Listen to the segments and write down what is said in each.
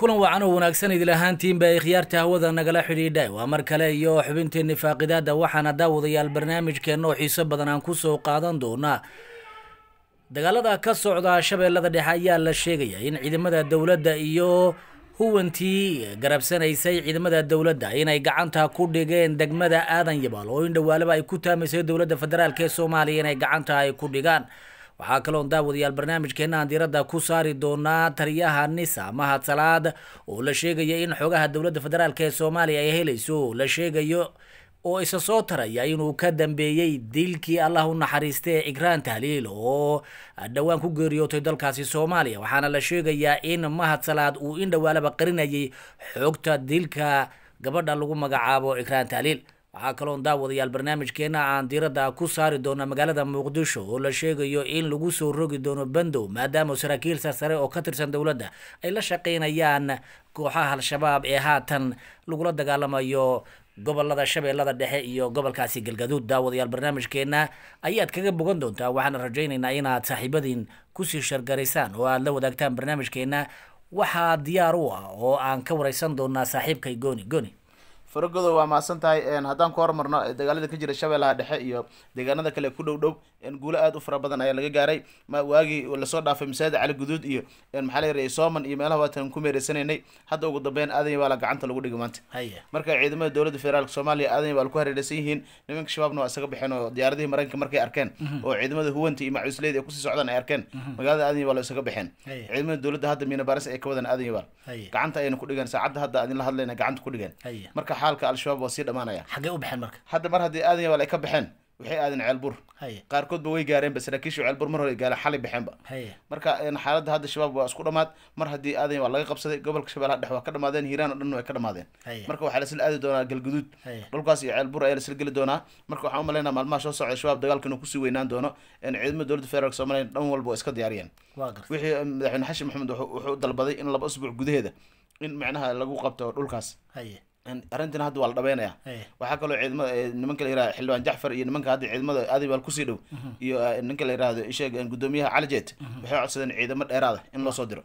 كلن وعنا ونعكسن إذا هان تيم بإخيار تهوذا نجلا حري داي وأمر كلا يوح بنت النفاق دا دوحنا داود يا البرنامج كأنه حساب بدنا نكسر وقاعدن دونا دجال دا كسر دا شبه الله ده حيا الله شيء يا إن إذا مدى الدولة دا إيو هو أنتي قرب سنة يسيع إذا مدى الدولة دا إن أي قعنتها كود جين دك مدى آذن يبال وين دوالة باي كتها مسيد الدولة دا فدرال كيسو مالي إن أي قعنتها أي كود جان waxaa kaloon daawadayaal barnaamijkeena aan diiradda ku saari doonaa taliyaha nisa mahad salaad oo la sheegaya in xoogaha dowladda federaalk ee soomaaliya ay helayso la sheegayo oo isa soo taraya inuu ka dambeeyey dilkii allah u naxariista ee igraan tahliil oo dhowaan ku geeriyootay dalkaasi soomaaliya waxaana la sheegayaa in mahad salaad uu in dhowaalaba qarinayay xoogta dilka gabadha lagu magacaabo igraan tahliil waxaa kaloon daawadayaal barnaamijkeena aan diiradda ku saari doona magaalada muqdisho oo la sheegayo in lagu soo rogi doono bandow maadaama saraakiil sarsare oo ka tirsan dowladda ay la shaqaynayaan kooxaha al-shabaab ee haatan lagula dagaalamayo gobolada shabeellada dhexe iyo gobolkaasi galgaduud daawadayaal barnaamijkeenna ayaad kaga bogan doontaa waxaana rajaynaynaa inaad saaxiibadiin kusii shargarisaan oo aad la wadaagtaan barnaamijkeenna waxaa diyaar u ah oo aan ka waraysan doonaa saaxiibkay gooni gooni faragodo waa mahadsan tahay haddaan ku hormarno dagaalada ka jira shabeelaha dhexe iyo deegaanada kale ku dhow dhow guulo aad u fara badan ayaa laga gaaray waagii lasoo dhaafay masaajid cali guduud iyo maxaa la sooman iyo meelaha waatan ku meereysanaynay hadda ugu dambeyn aadan baa la gacanta lagu dhigay maanta marka ciidamada dowladda federaalka soomaaliya aadan baa laku hareereysan yihiin nimanka shabaabna waa isaga baxeen oo diyaaradihii maraykanka markay arkeen mhm. oo ciidamada huwanta iyo macusleyda ay kusii socdaan ay arkeen mhm. magaalada aadan baa la isaga baxeen ciidamada dowladda hadda miina ay ka wadaan aadan baa gacanta ayayna ku dhigeen saacadda hadda adin la hadlayna gacanta ku dhigeen marka xaalka al-shabaab waa sii dhamaanaya xaggay u baxeen marka hadda mar haddii aadanya wal ay ka baxeen waxay aadeen ceelbur qaarkoodba way gaareenba saraakiisha ceelbur mar hore gaale xalay baxeenba marka xaaladda hadda shabaab waa isku dhamaad mar haddii aadanya waa laga qabsaday gobolka shabeellaha dhex waa ka dhamaadeen hiiraan o dhan way ka dhamaadeen marka waxaa lasla aadi doonaa galguduud dhulkaas iyo ceelbur ayaa lasla geli doonaa marka waxaan umalaynaa maalmaha soo socda shabaab dagaalka inuu kusii weynaan doono ciidamada dowladda federaalk soomaliya dhan walba waa iska diyaariyeen wixii madaxweyne xashin maxamed wuxuu dalbaday in laba usbuuc gudaheeda in macnaha lagu qabto dhulkaas arrintan hadda waa la dhabeynaya waxaa kaloo ciidamada eh, nimanka la yirahdo xildhibaan jaxfar iyo nimanka hadda ciidamada aaday baa kusii dhow mhm. iyo eh, ninka la yirahdo isheeg eh, gudoomiyaha cali jeet mhm. waxay codsadeen ciidamo dheeraada ah in loo soo diro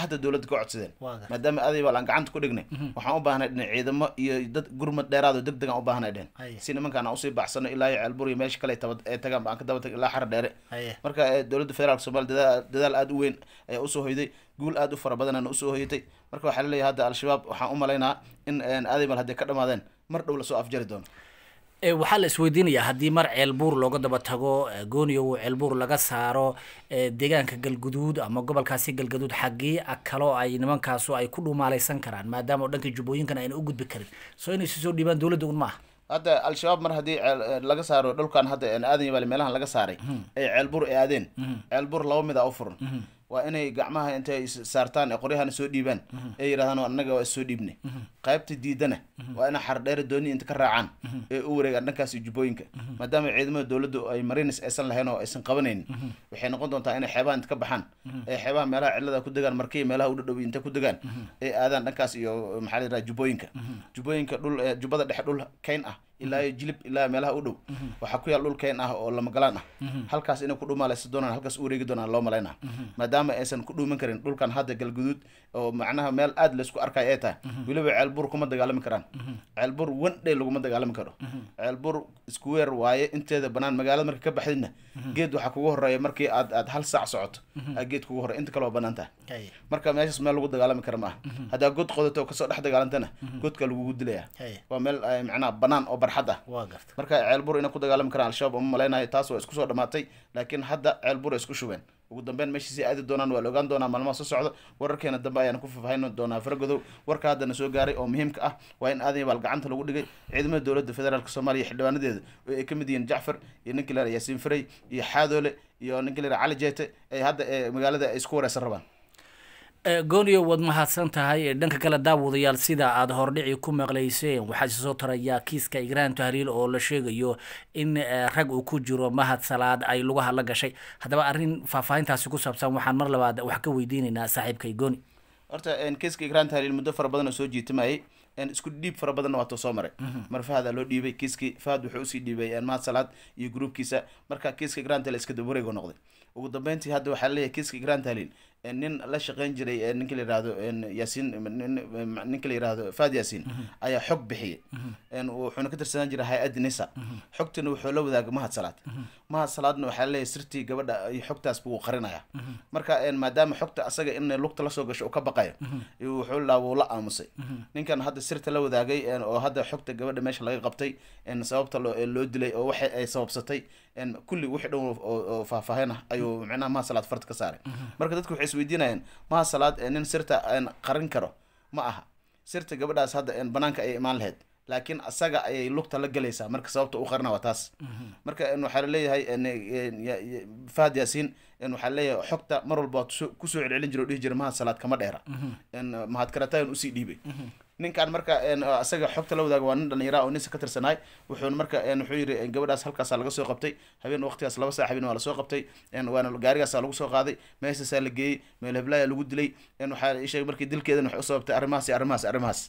hadda dowladda ka codsadeen maadaama aaday baa aan gacanta ku dhignay mhm. waxaan u baahnay dhhen ciidamo iyo dad gurmad dheeraado deg degaan u baahnay dhehen si nimankaan aan usii baxsano ilaa iyo iyo meesha kale ee tagaan baan ka daba tag ilaa xara dheere marka dowladda federaalka soomaaliya dadaal aada u weyn ayaa usoo hoyday guul aada u fara badanana usoo hoyatay marka waxaa laleeyahay hadda al-shabaab waxaan u malaynaa in aaday hadday ka dhamaadeen mar dhow lasoo afjari doono eh, waxaa la isweydiinayaa haddii mar ceelbuur looga daba tago eh, gooniyo uu ceelbuur laga saaro eh, deegaanka galguduud ama gobolkaasi galgaduud xaggii kaloo ay nimankaasu ay ku dhumaalaysan karaan maadaama oo dhanka jubbooyinkan ayna u gudbi karin soo inay si soo dhiibaan dowladda un maaha hadda al-shabaab mar haddii laga saaro dhulkan hadda aadan yabaale meelahan laga saaray mhm. ay ceelbuur ay aadeen mhm. ceelbuur laba mid a ah u furan mhm waa inay gacmaha intay saartaan ee qoryahana soo dhiibaan ee mhm. yidhahdaan annaga waa soo dhiibna mhm. qaybta diidana mhm. waa ina xardheera dooni inta ka raacaan ee u wareegaan dhankaasi jubbooyinka maadaama ciidamada dowladdu ay marinis aysan lahayn oo aysan qabanayn waxay noqon doontaa inay xeebaha inta ka baxaan ee xeebaha meelaha cillada ku degaan markiya meelaha u dhadhow inta ku degaan ee aadaan dhankaas iyo maxaa la yidhaha jubbooyinka jubbooyinka dhul jubbada dhexe dhul kayn ah ilaa mhm. jilib ilaa meelaha u dhow mhm. waxaa ku yaal dhulkeen ah oo lamagalaan ah mhm. halkaas inay ku dhumaaleysa doonaan halkaas u wareegi doonaan loo malayna maadaama aysan ku dhuuman karin dhulkan hadda galguduud oo macnaha meel aada laysku arkayo ay tahay weliba ceelbur kuma dagaalami karaan ceelbur wandhe laguma dagaalami karo ceelbur isku weer waaye inteeda banaan magaalada marka ka baxdidna geed waxaa kugu horeeya markii aad aad hal saac socoto aa geed kugu horey inta kale banaan tahay marka meeshaas meel lagu dagaalami kara ma ah haddaa god qodato kasoo dhex dagaalantana godka lagugu dilayaa waa meel macnaha banaan oo barxad ah marka ceelbur inay ku dagaalami karaan al-shabaab uma maleynayo taas waa isku soo dhammaatay laakiin hadda ceelbur ay isku shubeen ugu dambeyn meeshiisay aadi doonaan waa la ogaan doonaa maalmaha soo socda wararkeena dambe ayaan ku faahfaahin doonaa faragodow warka haddana soo gaaray oo muhiimka ah waa in aadan baal gacanta lagu dhigay ciidamada dowladda federaalk soomaaliya xildhibaanadeeda oo ay ka mid yihiin jacfar iyo ninkii lera yaasiin faray iyo xaadoole iyo ninkii lera cali jeete ay hadda ee eh, magaalada ay isku wareysan rabaan gooniyo waad mahadsan tahay dhanka kale daawadayaal sida aad hordhici ku maqlayseen waxaa soo tarayaa kiiska igraan tahriil oo la sheegayo in rag uu ku jiro mahad salaad ay lugaha la gashay haddaba arrin faahfaahintaasi ku saabsan waxaan mar labaad wax ka weydiinaynaa saaxiibkay gooni horta kiiska igraan tahriil muddo fara badan oo soo jiitimayay isku dhiib fara badanna waatuu soo maray mhm. mar fahada loo dhiibay kiiskii fahad wuxuu usii dhiibay mahad salaad iyo gruubkiisa marka kiiska igraan tahriil iska dabawareego noqday ugu dambeyntii hadda waxaa laleeyahay kiiska igraan Eh, nin la shaqeyn jiray eh, ninka la yihahdo eh, yaasiin ninka la yihahdo faad yaasiin mhm. ayaa xog bixiyay mhm. wuxuuna ka tirsanaan jiray hay-adda nisa mhm. xogtina wuxuu la wadaagay mahad salaad mahad salaadna waxaa leeyahay sirtii gabadha iyo xogtaas qarinayaa marka maadaama xogta asaga in lugta lasoo gasho uu ka baqayo wuxuu laa wuu la aamusay ninkan hadda sirta la wadaagay oo hadda xogta gabadha meesha laga qabtay sababta loo dilay oo waxa ay sababsatay kulli wixii dhan oo faahfaahin ah ayuu micnaha mahad salaad farta ka saaray marka dadka waxay isweydiinayaan maha salaad ee eh, nin sirta eh, qarin karo ma aha sirta gabadhaas hadda eh, banaanka ayay imaan lahayd laakiin asaga ayay lugta la gelaysaa marka sababta u qarina waa taas mhm. marka waxaa laleeyahay fahad yaasiin waxaa leeyahay xogta mar walba kusoo celcelin jir o dhihi jira mahad salaad kama dheera mhm. uh, mahad karatayan usii dhiibay mhm. ninkan marka isaga uh, xogta la wadaaga waa nin dhalinyara ah oo ninsa ka tirsanaay wuxuuna marka wuxuu yiri gabadhaas halkaasa laga soo qabtay habeen waqtigaas laba saa habeen waa lasoo qabtay waana gaarigaasaa lagu soo qaaday meeshaasaa la geeyey meel heblaaya lagu dilay waxaa sheegay markii dilkeedana waxay usababtay arrimahaas iyo arrimahaas arrimahaas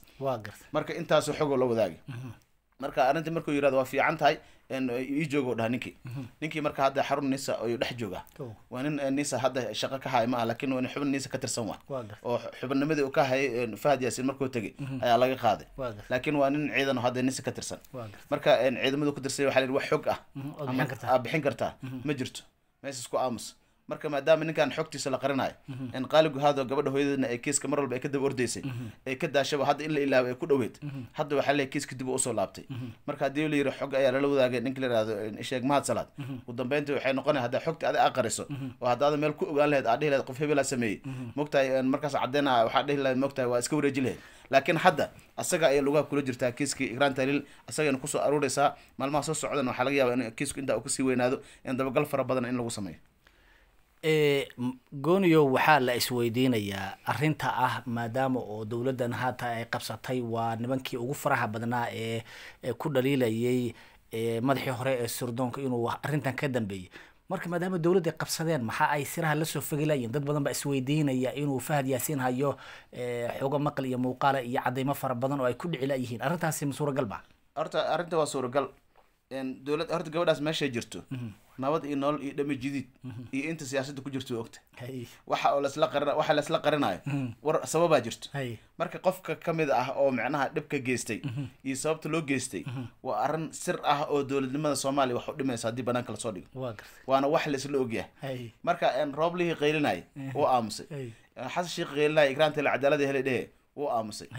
marka intaasoo xogoo la wadaagay mhm marka arrinta markuu yirahdo waa fiican tahay ii joogo dhaha ninkii ninkii marka hadda xarun nisa ayuu dhex jooga waa nin nisa hadda shaqo ka haay ma ah lakin waa nin xubin nisa ka tirsan wa oo xubinnimadii uu ka hayay fahad yaasin markuu tegay mhm. ayaa laga qaaday laakin waa nin ciidan oo hadda nisa ka tirsan marka ciidamadu ku tirsanya waxa la yidhi wax xog ah mhm, ama bixin kartaa mhm. ma jirto meesas ku aamus marka maadaama ninkan xogtiisa la qarinayo mhm. in qaali guhaado gabadha hooyadeedna ay kiiska mar walba ay ka daba ordeysay mhm. ay ka daashaba hadda in la ilaabo ay ku dhaweyd mhm. hadda waxaa leeyahay kiiska dib usoo laabtay marka haddii la yiri xog ayaa lala wadaagay ninka la yihahdo sheeg mahad salaad ugu dambeyntii waxay noqonaya haddaa xogta ada aa qariso oo haddaada meel ku ogaan lahayd aa dhihi lahayd qof hebelaa sameeyey mogtahay markaas caddeynaa waxaa dhihi lahayd mogtahay waa iska wareeji lahayd laakiin hadda asaga ayay lugaha kula jirtaa kiiskii igraan taliil asagayna kusoo aruureysaa maalmaha soo socdan waxaa laga yaabaa in kiisku intaa u kasii weynaado in dabagal fara badan in lagu sameeyo Eh, gooniyo waxaa la isweydiinayaa arinta ah maadaama oo dowladan haata ay qabsatay waa nimankii ugu faraha badnaa ee ku dhaliilayay eh, madaxii hore ee surdoonka inuu arintan ka dambeeyey marka maadaama dowladday qabsadeen maxaa ay siraha lasoo fagilayiin dad badan baa isweydiinaya inuu fahad yaasiin hayo eh, xoogo maqal iyo muuqaale iyo cadeymo fara badan oo ay ku dhicilayihiin arrintaasi ma suuragal ba horta arrinta waa suuragal dowlad horta gabadhaas meeshay jirto mhm. nabad iyo nolol iyo dhami jidid mhm. iyo inta siyaasadda ku jirto ogta waxa oo lasla qarin waxa lasla qarinayo mhm. war sababaa jirto marka qofka ka mid ah oo micnaha dhibka geystay iyo sababta loo geystay waa arrin sir ah oo dowladnimada soomaaliya wax u dhimaysa haddii banaanka lasoo dhigo waana wax laisla ogyahay marka rooblihii qaylinay wuu aamusay xasan sheekh qaylinay ikraantale cadaalada hele dhehe wuu aamusay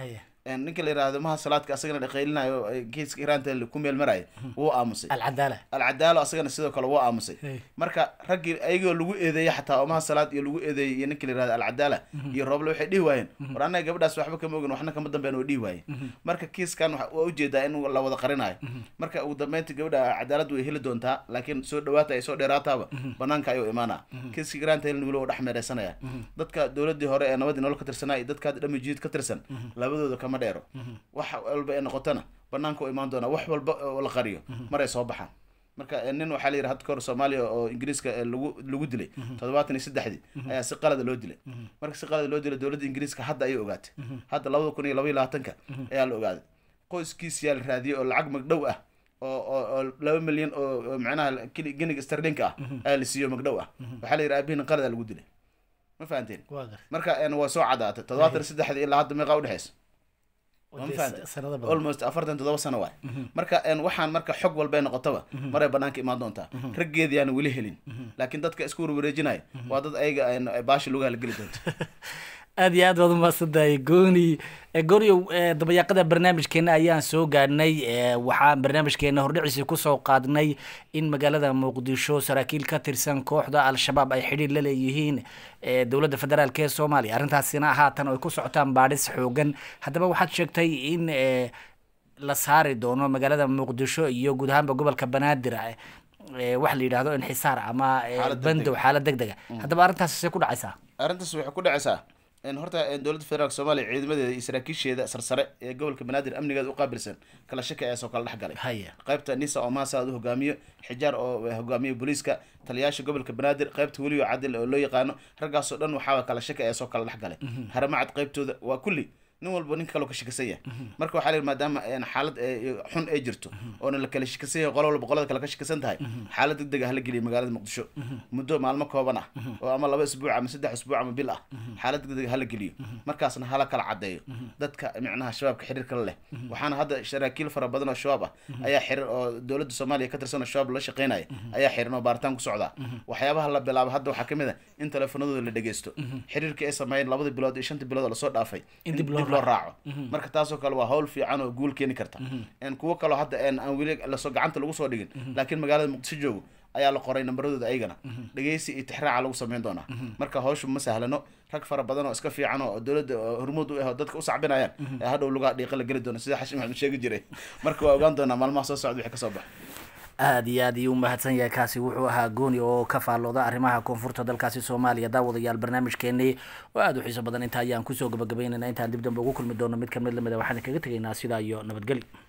ninka la yirahdo maha salaadka asagana dhaqaylinayo geeska iraanta ku meel maraya hmm. wuu aamusay alcadaala alcadaalo asagana sidoo kale wuu aamusay marka raggii ayagoo lagu eedeeyay xataa oo maha salaad iyo lagu eedeeyay iyo ninka la yirahdo alcadaala hmm. iyo rooble waxay dhihi waayeen hmm. war annaga gabadhaas waxba kama ogin waxna kama dambeyn oo dhihi waayeen marka kiiskan waa ujeedaa in la wada qarinayo marka ugu dambeynta gabadha cadaaladdu way heli doontaa laakiin soo dhawaata ay soo dheeraataaba banaanka ayuu imaanaa kiiska iraanta heln weli waa dhex meereysanaya dadka dowladii hore ee nabadii nolol ka tirsanaa iyo dadka hadda ka tirsan labadooda kama dheero wax walba ee noqotona banaanka imaan doonaa wax walba eh, oo la qariyo mhm. maray soo baxaan marka eh, nin waxaa la yidhi hadka hor soomaaliya oo ingiriiska eh, lagu lagu dilay mhm. toddobaatan iyo saddexdii mhm. ayaa si qalada loo dilay marka si qalada loo dilay dowladda ingiriiska hadda ayay ogaatay hadda labada kun iyo laba iyo labaatanka ayaa la ogaaday qoyskiisiyaa la raadiyey oo lacag magdhow ah oo oo laba milyan oo macnaha genig starlink ah ayaa la siiyo magdhow ah waxaa la yidhi aabihin qaladaa lagu dilay ma fahanteen marka waa soo cadaatay toddobaatan iyo saddexdii ilaa hadda meeqaa udhexeysa Uh, almost afartan todoba sano waay mm-hmm. marka waxaan marka xog walbay noqotaba mm-hmm. maray banaanka imaan doontaa mm-hmm. raggeeda yaan weli helin laakiin dadka isku warwareejinaya waa dad ayaga baashi lugaha la geli doonta aad iyo aad waad umaasantahay gooni eh, gooniyo eh, dabayaaqada barnaamijkeena ayaan soo gaadhnay eh, waxaan barnaamijkeena hordhiciisii kusoo qaadnay in magaalada muqdisho saraakiil ka tirsan kooxda al-shabaab ay xidhiir la leeyihiin dowladda federaalk ee soomaaliya arrintaasina haatan ay ku socotaan baadhis xoogan haddaba waxaad sheegtay in la saari doono magaalada muqdisho iyo guud ahaanba gobolka banaadir wax la yidhaahdo inxisaar ama bandow xaalad deg ah. dega ah. mm. haddaba arrintaas see ku dhacaysaa arrintaas waxay ku dhacaysaa horta dowladda federaalk soomaaliya ciidamadeeda iyo saraakiisheeda sarsare ee gobolka banaadir amnigeeda uqaabilsan kala shaki ayaas oo kala dhex galay qaybta nisa oo maasa u hogaamiyo xijaar oo hogaamiyo booliiska taliyaasha gobolka banaadir qaybta weliyo cadil oo loo yaqaano raggaasoo dhan waxaa kala shaki ayaas oo kala dhex galay mhm. haramacad qaybtooda waa kulli nin walba nin kaloo ka shikasanya mhm. marka waxaa le maadaama eh, xaalad eh, xun ay jirto mhm. oona la kala shikasanya qola walba qolada kale ka shikasan tahay mhm. xaalad deg deg ah la geliya magaalada muqdisho muddo maalmo kooban ah oo ama laba isbuuc ama saddex isbuuc ama bil ah xaalad deg deg ah la geliyo markaasna hala kala cadeeyo dadka micnaha shabaabka xiriirka la leh waxaana hadda saraakiil fara badan oo shabaab ah ayaa xiran oo dowladda soomaaliya ka tirsan oo shabaab lala shaqeynaya ayaa xiran oo baaritaan ku socdaa waxyaabaha la bilaabo hadda waxaa ka mid a ah in teleefanadooda la dhegeysto xiriirka ay sameeyeen labada bilood iyo shanta bilood oo lasoo dhaafay dib loo raaco marka taasoo kale waa hawl fiican oo guul keeni karta mm-hmm. kuwo kaloo hadda aan weli lasoo gacanta lagu soo dhigin mm-hmm. laakiin magaalada muqdisho joogo ayaa la qoray nambaradooda ayagana mm-hmm. dhegeysi iyo tixraaca lagu samayn doonaa marka hawshu ma sahlano rag fara badan oo iska fiican oo dowladda hormuud u ah oo dadka u sacbinayaan ayaa hadhow lugaa dhiiqa la geli doona sida xashi maxamed sheegi jiray marka waa ogaan doonaa maalmaha soo socda wixii ka soo baxa aada iyo aad ayuu umahadsan yahay kaasi wuxuu ahaa gooni oo ka faallooda arrimaha koonfurta dalkaasi soomaaliya daawadayaal barnaamijkeenii oo aada u xiiso badan intaa ayaan kusoo gabagabaynayna intaan dib dambe ugu kulmi doono mid ka mid lamida waxaan kaga tegaynaa sidaa iyo nabadgeli